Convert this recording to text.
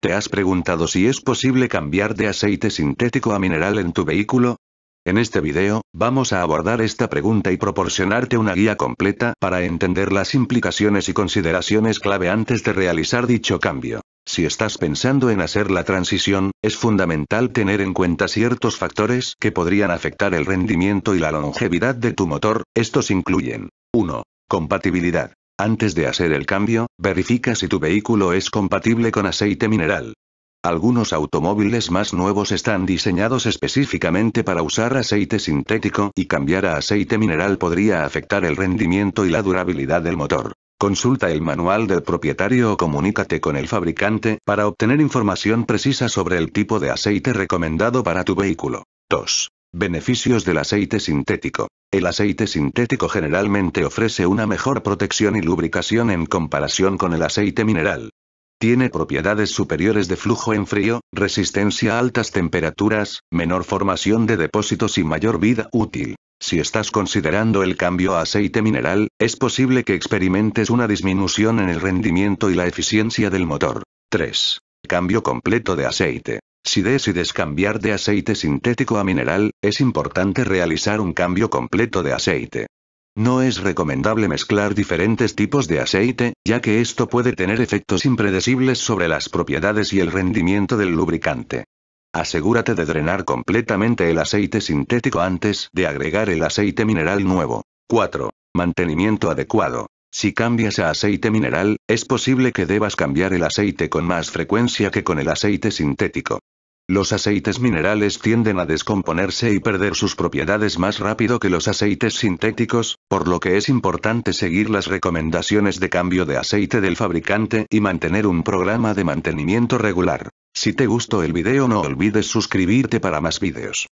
¿Te has preguntado si es posible cambiar de aceite sintético a mineral en tu vehículo? En este video, vamos a abordar esta pregunta y proporcionarte una guía completa para entender las implicaciones y consideraciones clave antes de realizar dicho cambio. Si estás pensando en hacer la transición, es fundamental tener en cuenta ciertos factores que podrían afectar el rendimiento y la longevidad de tu motor, estos incluyen 1. Compatibilidad. Antes de hacer el cambio, verifica si tu vehículo es compatible con aceite mineral. Algunos automóviles más nuevos están diseñados específicamente para usar aceite sintético y cambiar a aceite mineral podría afectar el rendimiento y la durabilidad del motor. Consulta el manual del propietario o comunícate con el fabricante para obtener información precisa sobre el tipo de aceite recomendado para tu vehículo. 2. Beneficios del aceite sintético. El aceite sintético generalmente ofrece una mejor protección y lubricación en comparación con el aceite mineral. Tiene propiedades superiores de flujo en frío, resistencia a altas temperaturas, menor formación de depósitos y mayor vida útil. Si estás considerando el cambio a aceite mineral, es posible que experimentes una disminución en el rendimiento y la eficiencia del motor. 3. Cambio completo de aceite. Si decides cambiar de aceite sintético a mineral, es importante realizar un cambio completo de aceite. No es recomendable mezclar diferentes tipos de aceite, ya que esto puede tener efectos impredecibles sobre las propiedades y el rendimiento del lubricante. Asegúrate de drenar completamente el aceite sintético antes de agregar el aceite mineral nuevo. 4. Mantenimiento adecuado. Si cambias a aceite mineral, es posible que debas cambiar el aceite con más frecuencia que con el aceite sintético. Los aceites minerales tienden a descomponerse y perder sus propiedades más rápido que los aceites sintéticos, por lo que es importante seguir las recomendaciones de cambio de aceite del fabricante y mantener un programa de mantenimiento regular. Si te gustó el video no olvides suscribirte para más videos.